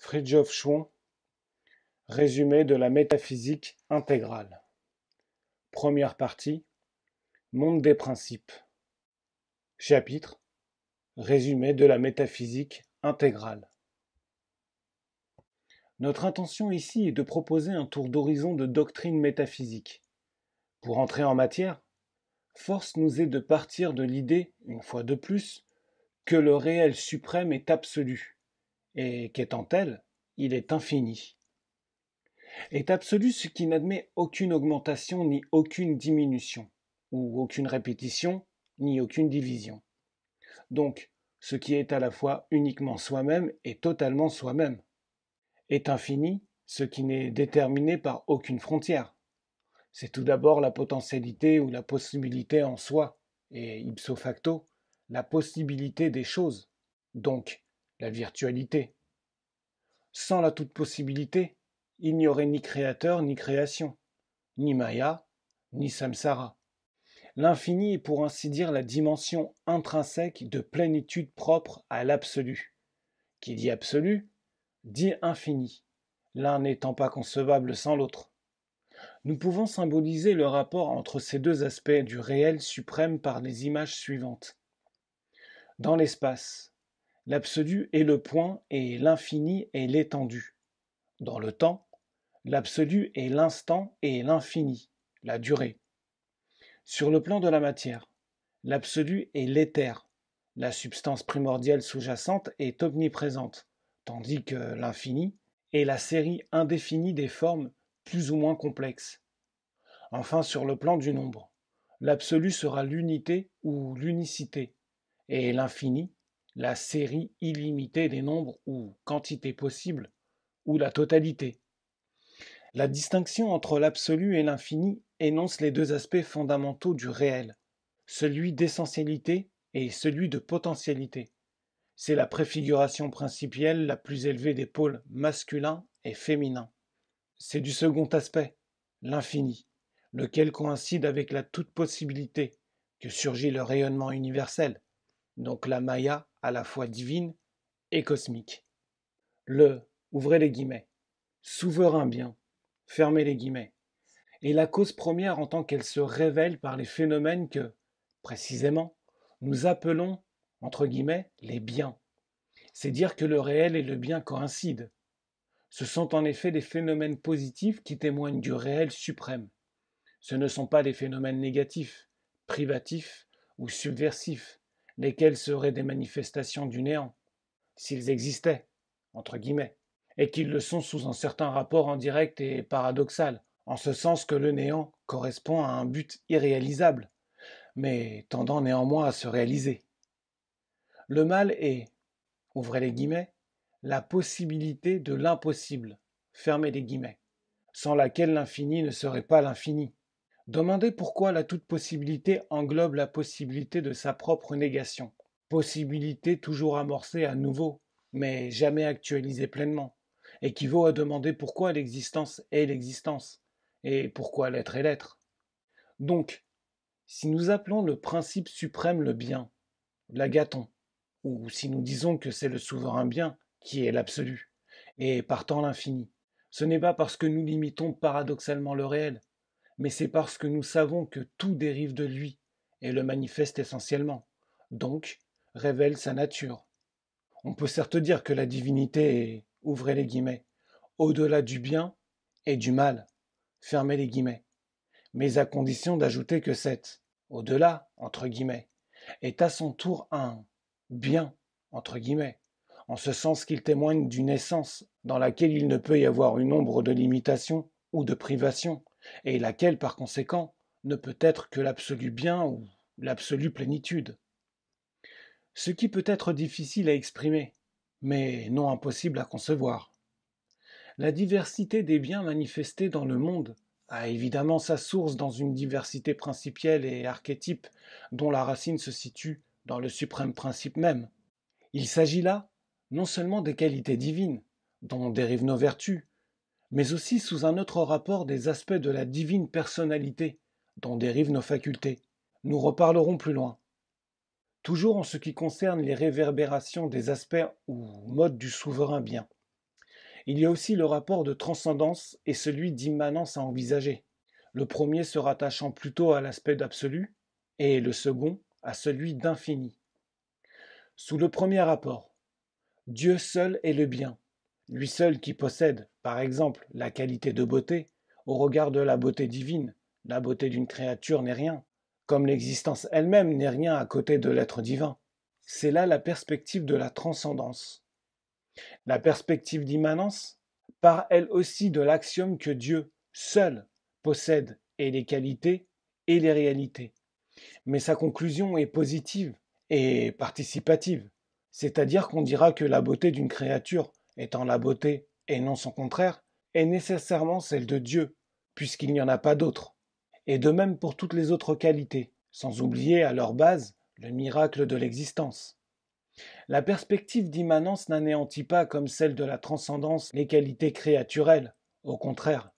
Fridtjof Schwann, Résumé de la métaphysique intégrale. Première partie Monde des principes. Chapitre Résumé de la métaphysique intégrale. Notre intention ici est de proposer un tour d'horizon de doctrine métaphysique. Pour entrer en matière, force nous est de partir de l'idée, une fois de plus, que le réel suprême est absolu, et qu'étant tel, il est infini. Est absolu ce qui n'admet aucune augmentation ni aucune diminution, ou aucune répétition ni aucune division. Donc, ce qui est à la fois uniquement soi-même et totalement soi-même. Est infini ce qui n'est déterminé par aucune frontière. C'est tout d'abord la potentialité ou la possibilité en soi, et ipso facto, la possibilité des choses. Donc, la virtualité. Sans la toute possibilité, il n'y aurait ni créateur ni création, ni Maya, ni Samsara. L'infini est pour ainsi dire la dimension intrinsèque de plénitude propre à l'absolu. Qui dit absolu, dit infini, l'un n'étant pas concevable sans l'autre. Nous pouvons symboliser le rapport entre ces deux aspects du réel suprême par les images suivantes. Dans l'espace, l'absolu est le point et l'infini est l'étendue. Dans le temps, l'absolu est l'instant et l'infini, la durée. Sur le plan de la matière, l'absolu est l'éther. La substance primordiale sous-jacente est omniprésente, tandis que l'infini est la série indéfinie des formes plus ou moins complexes. Enfin, sur le plan du nombre, l'absolu sera l'unité ou l'unicité, et l'infini la série illimitée des nombres ou quantités possibles, ou la totalité. La distinction entre l'absolu et l'infini énonce les deux aspects fondamentaux du réel, celui d'essentialité et celui de potentialité. C'est la préfiguration principielle la plus élevée des pôles masculin et féminin. C'est du second aspect, l'infini, lequel coïncide avec la toute possibilité que surgit le rayonnement universel, donc la Maya à la fois divine et cosmique. Le, ouvrez les guillemets, souverain bien, fermez les guillemets, et la cause première en tant qu'elle se révèle par les phénomènes que, précisément, nous appelons, entre guillemets, les biens. C'est dire que le réel et le bien coïncident. Ce sont en effet des phénomènes positifs qui témoignent du réel suprême. Ce ne sont pas des phénomènes négatifs, privatifs ou subversifs, lesquels seraient des manifestations du néant, s'ils existaient, entre guillemets, et qu'ils le sont sous un certain rapport indirect et paradoxal, en ce sens que le néant correspond à un but irréalisable, mais tendant néanmoins à se réaliser. Le mal est, ouvrez les guillemets, la possibilité de l'impossible, fermez les guillemets, sans laquelle l'infini ne serait pas l'infini, Demandez pourquoi la toute possibilité englobe la possibilité de sa propre négation. Possibilité toujours amorcée à nouveau, mais jamais actualisée pleinement, équivaut à demander pourquoi l'existence est l'existence, et pourquoi l'être est l'être. Donc, si nous appelons le principe suprême le bien, l'agaton, ou si nous disons que c'est le souverain bien qui est l'absolu, et partant l'infini, ce n'est pas parce que nous limitons paradoxalement le réel, mais c'est parce que nous savons que tout dérive de lui et le manifeste essentiellement, donc révèle sa nature. On peut certes dire que la divinité est, ouvrez les guillemets, au-delà du bien et du mal, fermez les guillemets, mais à condition d'ajouter que cet au-delà, entre guillemets, est à son tour un bien, entre guillemets, en ce sens qu'il témoigne d'une essence dans laquelle il ne peut y avoir une ombre de limitation ou de privation, et laquelle par conséquent ne peut être que l'absolu bien ou l'absolu plénitude. Ce qui peut être difficile à exprimer, mais non impossible à concevoir. La diversité des biens manifestés dans le monde a évidemment sa source dans une diversité principielle et archétype dont la racine se situe dans le suprême principe même. Il s'agit là non seulement des qualités divines, dont dérivent nos vertus, mais aussi sous un autre rapport des aspects de la divine personnalité dont dérivent nos facultés. Nous reparlerons plus loin. Toujours en ce qui concerne les réverbérations des aspects ou modes du souverain bien. Il y a aussi le rapport de transcendance et celui d'immanence à envisager, le premier se rattachant plutôt à l'aspect d'absolu et le second à celui d'infini. Sous le premier rapport, Dieu seul est le bien, lui seul qui possède, par exemple, la qualité de beauté, au regard de la beauté divine, la beauté d'une créature n'est rien, comme l'existence elle-même n'est rien à côté de l'être divin. C'est là la perspective de la transcendance. La perspective d'immanence part elle aussi de l'axiome que Dieu seul possède et les qualités et les réalités. Mais sa conclusion est positive et participative, c'est-à-dire qu'on dira que la beauté d'une créature étant la beauté et non son contraire, est nécessairement celle de Dieu, puisqu'il n'y en a pas d'autre. Et de même pour toutes les autres qualités, sans oublier à leur base le miracle de l'existence. La perspective d'immanence n'anéantit pas comme celle de la transcendance les qualités créaturelles, au contraire,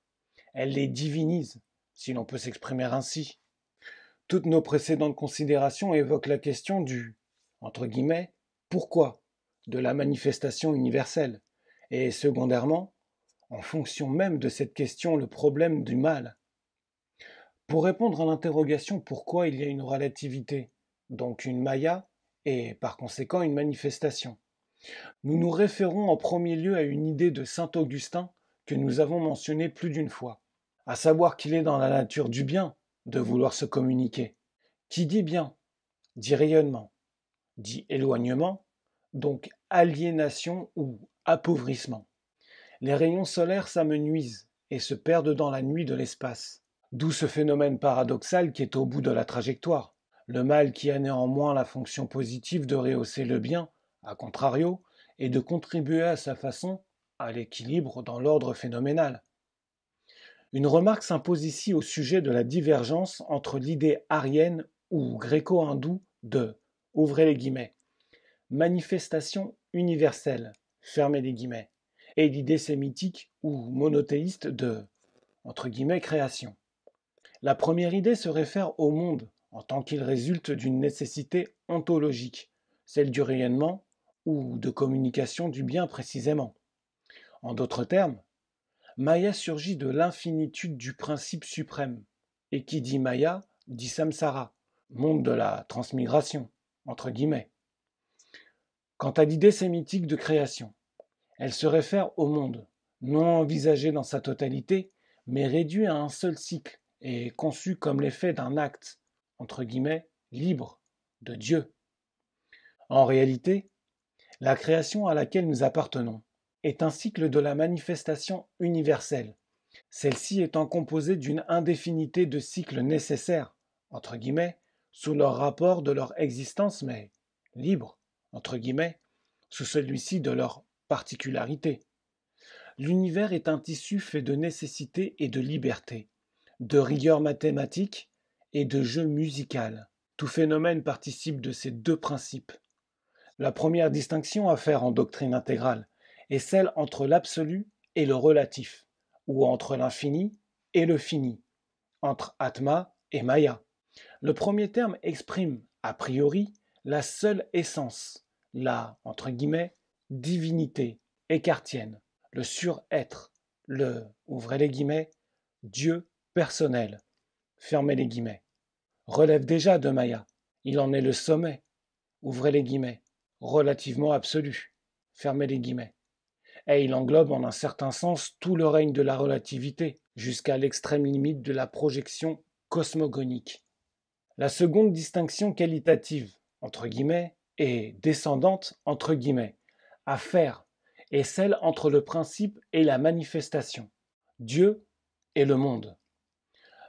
elle les divinise, si l'on peut s'exprimer ainsi. Toutes nos précédentes considérations évoquent la question du entre guillemets pourquoi de la manifestation universelle et secondairement, en fonction même de cette question, le problème du mal. Pour répondre à l'interrogation pourquoi il y a une relativité, donc une maya, et par conséquent une manifestation, nous nous référons en premier lieu à une idée de saint Augustin que nous avons mentionnée plus d'une fois, à savoir qu'il est dans la nature du bien de vouloir se communiquer. Qui dit bien, dit rayonnement, dit éloignement, donc aliénation ou Appauvrissement. Les rayons solaires s'amenuisent et se perdent dans la nuit de l'espace. D'où ce phénomène paradoxal qui est au bout de la trajectoire. Le mal qui a néanmoins la fonction positive de rehausser le bien, à contrario, et de contribuer à sa façon à l'équilibre dans l'ordre phénoménal. Une remarque s'impose ici au sujet de la divergence entre l'idée arienne ou gréco-hindoue de ouvrez les guillemets manifestation universelle fermez les guillemets, et l'idée sémitique ou monothéiste de entre guillemets, création. La première idée se réfère au monde en tant qu'il résulte d'une nécessité ontologique, celle du rayonnement ou de communication du bien précisément. En d'autres termes, Maya surgit de l'infinitude du principe suprême, et qui dit Maya dit Samsara, monde de la transmigration, entre guillemets. Quant à l'idée sémitique de création, elle se réfère au monde, non envisagé dans sa totalité, mais réduit à un seul cycle et conçu comme l'effet d'un acte, entre guillemets, libre, de Dieu. En réalité, la création à laquelle nous appartenons est un cycle de la manifestation universelle, celle-ci étant composée d'une indéfinité de cycles nécessaires, entre guillemets, sous leur rapport de leur existence, mais libre, entre guillemets, sous celui-ci de leur particularité. L'univers est un tissu fait de nécessité et de liberté, de rigueur mathématique et de jeu musical. Tout phénomène participe de ces deux principes. La première distinction à faire en doctrine intégrale est celle entre l'absolu et le relatif, ou entre l'infini et le fini, entre Atma et Maya. Le premier terme exprime, a priori, la seule essence, la, entre guillemets, divinité écartienne, le sur-être, le, ouvrez les guillemets, Dieu personnel, fermez les guillemets, relève déjà de Maya, il en est le sommet, ouvrez les guillemets, relativement absolu, fermez les guillemets. Et il englobe en un certain sens tout le règne de la relativité, jusqu'à l'extrême limite de la projection cosmogonique. La seconde distinction qualitative, entre guillemets, et descendante, entre guillemets, à faire, celle entre le principe et la manifestation, Dieu et le monde.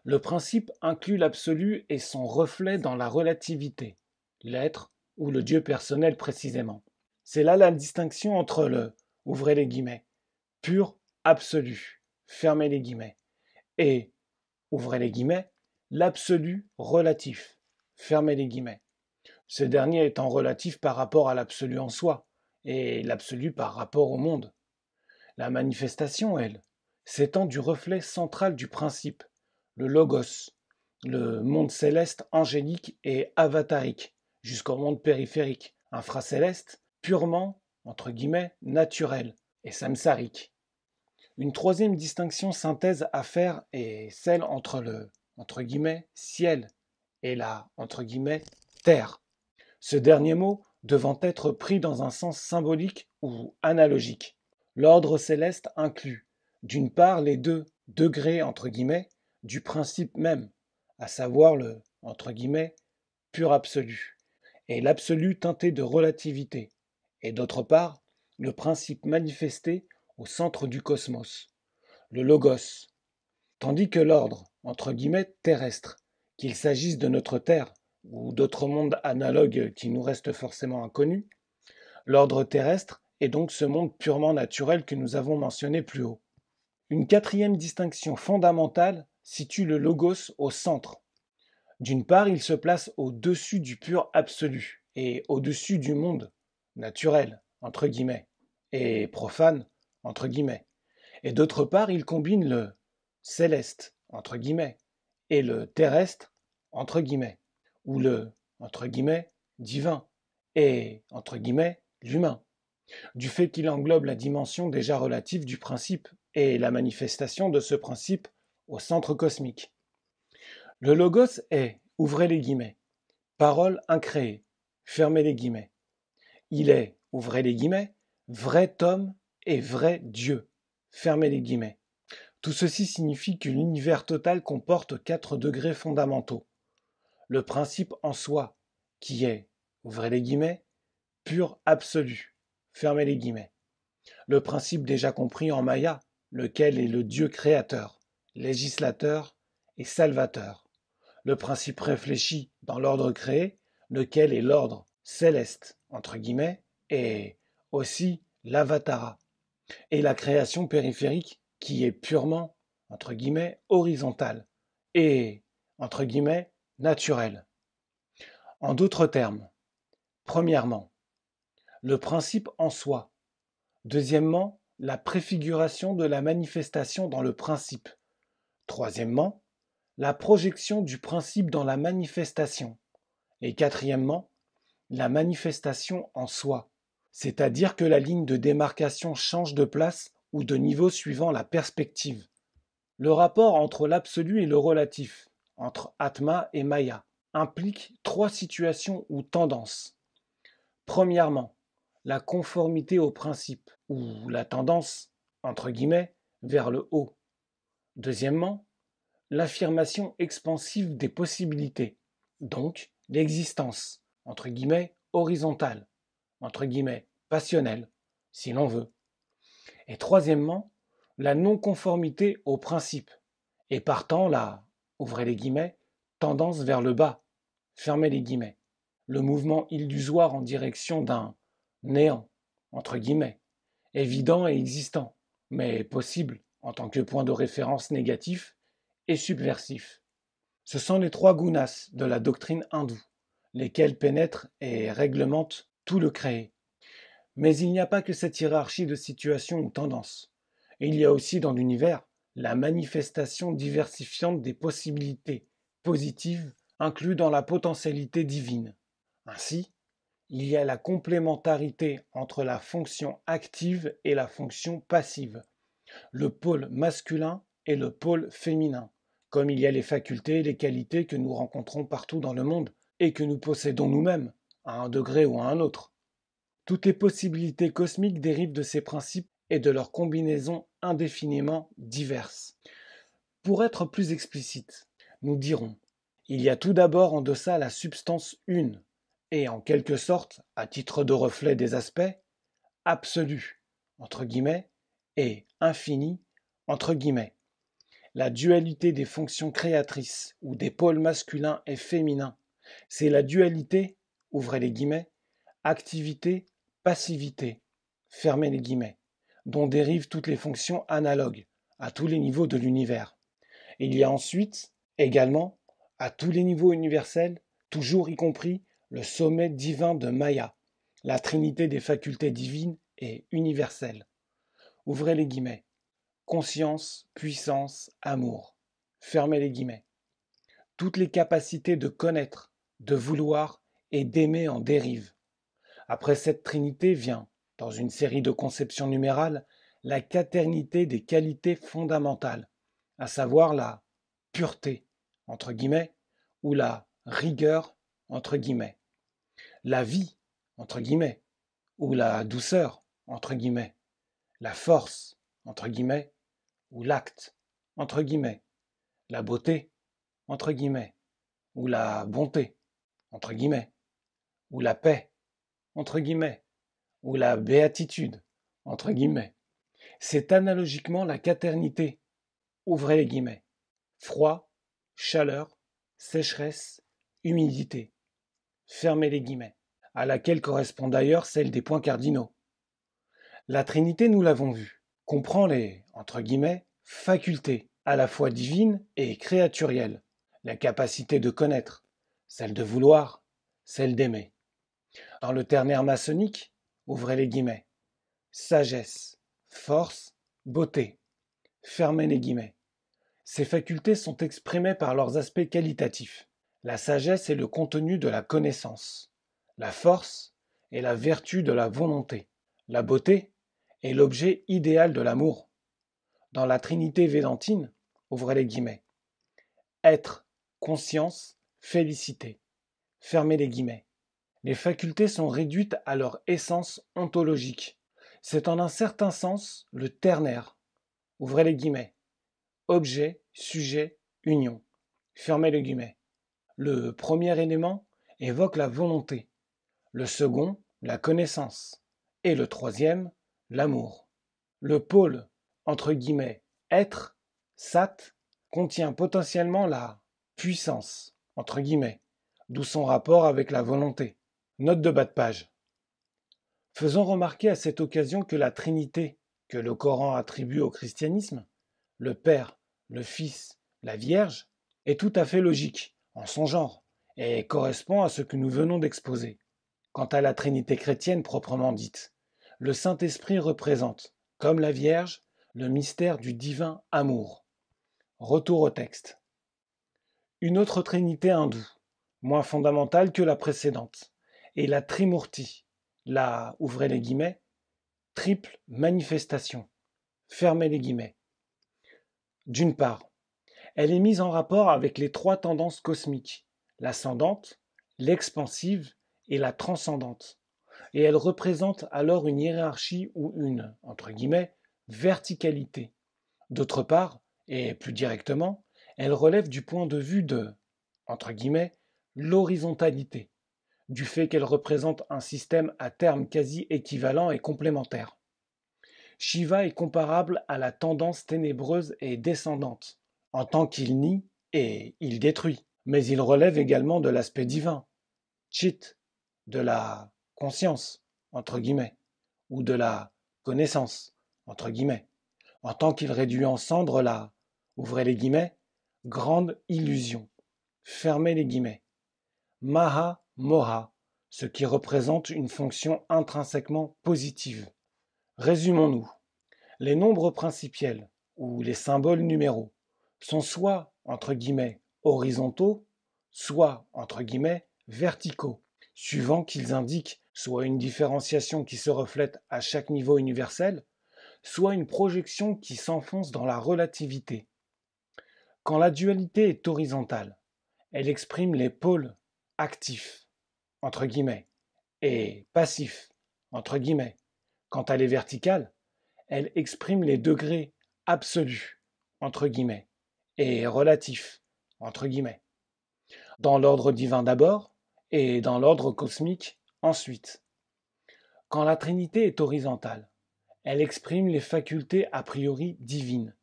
Le principe inclut l'absolu et son reflet dans la relativité, l'être ou le Dieu personnel précisément. C'est là la distinction entre le, ouvrez les guillemets, pur absolu, fermez les guillemets, et, ouvrez les guillemets, l'absolu relatif, fermez les guillemets ce dernier étant relatif par rapport à l'absolu en soi, et l'absolu par rapport au monde. La manifestation, elle, s'étend du reflet central du principe, le logos, le monde céleste angélique et avatarique, jusqu'au monde périphérique, infracéleste, purement, entre guillemets, naturel et samsarique. Une troisième distinction synthèse à faire est celle entre le, entre guillemets, ciel et la, entre guillemets, terre ce dernier mot devant être pris dans un sens symbolique ou analogique. L'ordre céleste inclut, d'une part, les deux degrés entre guillemets du principe même, à savoir le entre guillemets pur absolu, et l'absolu teinté de relativité, et d'autre part, le principe manifesté au centre du cosmos, le logos, tandis que l'ordre entre guillemets terrestre, qu'il s'agisse de notre Terre, ou d'autres mondes analogues qui nous restent forcément inconnus, l'ordre terrestre est donc ce monde purement naturel que nous avons mentionné plus haut. Une quatrième distinction fondamentale situe le logos au centre. D'une part, il se place au-dessus du pur absolu et au-dessus du monde naturel, entre guillemets, et profane, entre guillemets. Et d'autre part, il combine le céleste, entre guillemets, et le terrestre, entre guillemets ou le entre guillemets divin et « entre guillemets l'humain, du fait qu'il englobe la dimension déjà relative du principe et la manifestation de ce principe au centre cosmique. Le logos est, ouvrez les guillemets, parole incréée, fermez les guillemets. Il est, ouvrez les guillemets, vrai homme et vrai Dieu, fermez les guillemets. Tout ceci signifie que l'univers total comporte quatre degrés fondamentaux le principe en soi, qui est, ouvrez les guillemets, pur absolu, fermez les guillemets. Le principe déjà compris en Maya, lequel est le Dieu créateur, législateur et salvateur. Le principe réfléchi dans l'ordre créé, lequel est l'ordre céleste, entre guillemets, et aussi l'avatara. Et la création périphérique, qui est purement, entre guillemets, horizontale, et, entre guillemets, naturel. En d'autres termes, premièrement, le principe en soi. Deuxièmement, la préfiguration de la manifestation dans le principe. Troisièmement, la projection du principe dans la manifestation. Et quatrièmement, la manifestation en soi, c'est-à-dire que la ligne de démarcation change de place ou de niveau suivant la perspective. Le rapport entre l'absolu et le relatif, entre Atma et Maya implique trois situations ou tendances. Premièrement, la conformité au principe ou la tendance, entre guillemets, vers le haut. Deuxièmement, l'affirmation expansive des possibilités, donc l'existence, entre guillemets, horizontale, entre guillemets, passionnelle, si l'on veut. Et troisièmement, la non-conformité au principe, et partant la ouvrez les guillemets, tendance vers le bas, fermez les guillemets. Le mouvement illusoire en direction d'un néant, entre guillemets, évident et existant, mais possible en tant que point de référence négatif et subversif. Ce sont les trois gunas de la doctrine hindoue, lesquels pénètrent et réglementent tout le créé. Mais il n'y a pas que cette hiérarchie de situations ou tendances. Il y a aussi dans l'univers la manifestation diversifiante des possibilités positives inclus dans la potentialité divine. Ainsi, il y a la complémentarité entre la fonction active et la fonction passive, le pôle masculin et le pôle féminin, comme il y a les facultés et les qualités que nous rencontrons partout dans le monde et que nous possédons nous-mêmes, à un degré ou à un autre. Toutes les possibilités cosmiques dérivent de ces principes et de leur combinaison indéfiniment diverses. Pour être plus explicite, nous dirons il y a tout d'abord en deçà la substance une, et en quelque sorte, à titre de reflet des aspects, absolue, entre guillemets, et infinie, entre guillemets. La dualité des fonctions créatrices ou des pôles masculins et féminins, c'est la dualité, ouvrez les guillemets, activité, passivité, fermez les guillemets dont dérivent toutes les fonctions analogues, à tous les niveaux de l'univers. Il y a ensuite, également, à tous les niveaux universels, toujours y compris le sommet divin de Maya, la trinité des facultés divines et universelles. Ouvrez les guillemets. Conscience, puissance, amour. Fermez les guillemets. Toutes les capacités de connaître, de vouloir et d'aimer en dérivent. Après cette trinité vient dans une série de conceptions numérales, la quaternité des qualités fondamentales, à savoir la pureté, entre guillemets, ou la rigueur, entre guillemets, la vie, entre guillemets, ou la douceur, entre guillemets, la force, entre guillemets, ou l'acte, entre guillemets, la beauté, entre guillemets, ou la bonté, entre guillemets, ou la paix, entre guillemets, ou la béatitude, entre guillemets. C'est analogiquement la quaternité »,« ouvrez les guillemets. Froid, chaleur, sécheresse, humidité, fermez les guillemets, à laquelle correspond d'ailleurs celle des points cardinaux. La Trinité, nous l'avons vu, comprend les, entre guillemets, facultés, à la fois divines et créaturielles, la capacité de connaître, celle de vouloir, celle d'aimer. Dans le ternaire maçonnique, ouvrez les guillemets, sagesse, force, beauté, fermez les guillemets. Ces facultés sont exprimées par leurs aspects qualitatifs. La sagesse est le contenu de la connaissance, la force est la vertu de la volonté, la beauté est l'objet idéal de l'amour. Dans la Trinité védantine, ouvrez les guillemets, être, conscience, félicité, fermez les guillemets. Les facultés sont réduites à leur essence ontologique. C'est en un certain sens le ternaire. Ouvrez les guillemets. Objet, sujet, union. Fermez les guillemets. Le premier élément évoque la volonté, le second, la connaissance, et le troisième, l'amour. Le pôle, entre guillemets, être, sat, contient potentiellement la puissance, entre guillemets, d'où son rapport avec la volonté. Note de bas de page. Faisons remarquer à cette occasion que la Trinité, que le Coran attribue au christianisme, le Père, le Fils, la Vierge, est tout à fait logique, en son genre, et correspond à ce que nous venons d'exposer. Quant à la Trinité chrétienne proprement dite, le Saint-Esprit représente, comme la Vierge, le mystère du divin amour. Retour au texte. Une autre Trinité hindoue, moins fondamentale que la précédente et la Trimurti, la, ouvrez les guillemets, triple manifestation, fermez les guillemets. D'une part, elle est mise en rapport avec les trois tendances cosmiques, l'ascendante, l'expansive et la transcendante, et elle représente alors une hiérarchie ou une, entre guillemets, verticalité. D'autre part, et plus directement, elle relève du point de vue de, entre guillemets, l'horizontalité, du fait qu'elle représente un système à termes quasi équivalent et complémentaires. Shiva est comparable à la tendance ténébreuse et descendante, en tant qu'il nie et il détruit, mais il relève également de l'aspect divin, chit, de la conscience, entre guillemets, ou de la connaissance, entre guillemets, en tant qu'il réduit en cendres la, ouvrez les guillemets, grande illusion, fermez les guillemets, maha moha, ce qui représente une fonction intrinsèquement positive. Résumons-nous. Les nombres principiels, ou les symboles numéraux, sont soit, entre guillemets, horizontaux, soit, entre guillemets, verticaux, suivant qu'ils indiquent soit une différenciation qui se reflète à chaque niveau universel, soit une projection qui s'enfonce dans la relativité. Quand la dualité est horizontale, elle exprime les pôles actifs entre guillemets, et passif, entre guillemets, quand elle est verticale, elle exprime les degrés absolus, entre guillemets, et relatifs, entre guillemets. Dans l'ordre divin d'abord, et dans l'ordre cosmique ensuite. Quand la Trinité est horizontale, elle exprime les facultés a priori divines.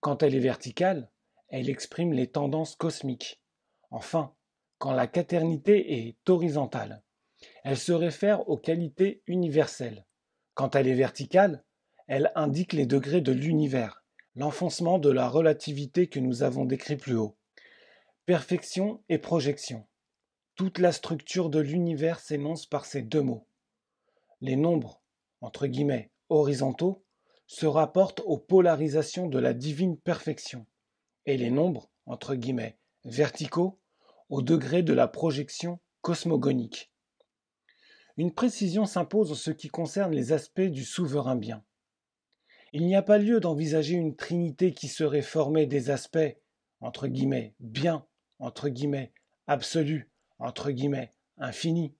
Quand elle est verticale, elle exprime les tendances cosmiques. Enfin, quand la quaternité est horizontale. Elle se réfère aux qualités universelles. Quand elle est verticale, elle indique les degrés de l'univers, l'enfoncement de la relativité que nous avons décrit plus haut. Perfection et projection. Toute la structure de l'univers s'énonce par ces deux mots. Les nombres, entre guillemets, horizontaux, se rapportent aux polarisations de la divine perfection, et les nombres, entre guillemets, verticaux, au degré de la projection cosmogonique. Une précision s'impose en ce qui concerne les aspects du souverain bien. Il n'y a pas lieu d'envisager une trinité qui serait formée des aspects entre guillemets bien entre guillemets absolu entre guillemets infini.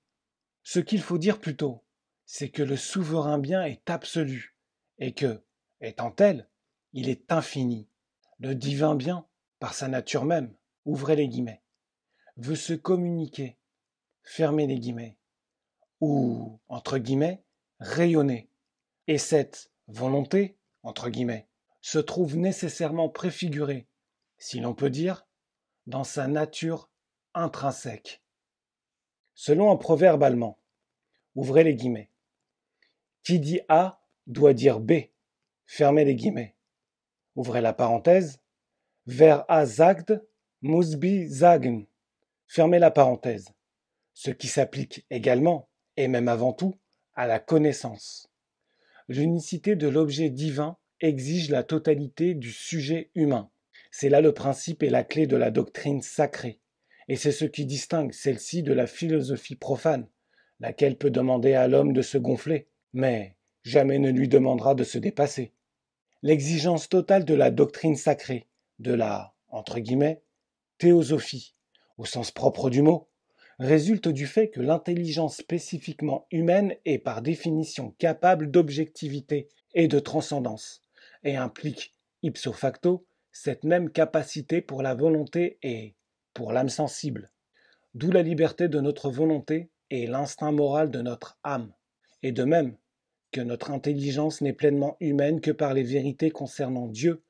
Ce qu'il faut dire plutôt, c'est que le souverain bien est absolu et que, étant tel, il est infini. Le divin bien, par sa nature même, ouvrez les guillemets veut se communiquer, fermer les guillemets, ou, entre guillemets, rayonner. Et cette volonté, entre guillemets, se trouve nécessairement préfigurée, si l'on peut dire, dans sa nature intrinsèque. Selon un proverbe allemand, ouvrez les guillemets, qui dit A doit dire B, fermez les guillemets, ouvrez la parenthèse, vers A sagt, muss Fermez la parenthèse. Ce qui s'applique également, et même avant tout, à la connaissance. L'unicité de l'objet divin exige la totalité du sujet humain. C'est là le principe et la clé de la doctrine sacrée, et c'est ce qui distingue celle-ci de la philosophie profane, laquelle peut demander à l'homme de se gonfler, mais jamais ne lui demandera de se dépasser. L'exigence totale de la doctrine sacrée, de la entre guillemets, théosophie, au sens propre du mot, résulte du fait que l'intelligence spécifiquement humaine est par définition capable d'objectivité et de transcendance, et implique, ipso facto, cette même capacité pour la volonté et pour l'âme sensible, d'où la liberté de notre volonté et l'instinct moral de notre âme, et de même que notre intelligence n'est pleinement humaine que par les vérités concernant Dieu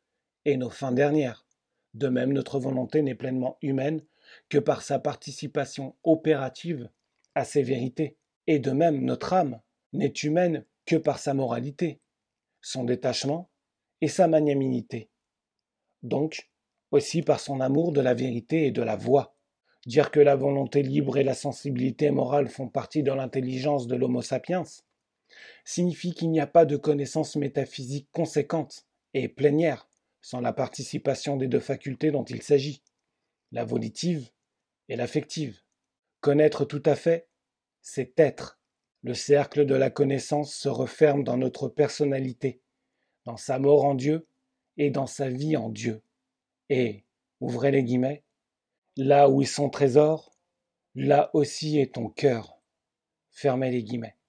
et nos fins dernières. De même, notre volonté n'est pleinement humaine que par sa participation opérative à ces vérités. Et de même, notre âme n'est humaine que par sa moralité, son détachement et sa magnanimité. Donc, aussi par son amour de la vérité et de la voix. Dire que la volonté libre et la sensibilité morale font partie de l'intelligence de l'Homo sapiens signifie qu'il n'y a pas de connaissance métaphysique conséquente et plénière sans la participation des deux facultés dont il s'agit la volitive et l'affective. Connaître tout à fait, c'est être. Le cercle de la connaissance se referme dans notre personnalité, dans sa mort en Dieu et dans sa vie en Dieu. Et, ouvrez les guillemets, là où est son trésor, là aussi est ton cœur. Fermez les guillemets.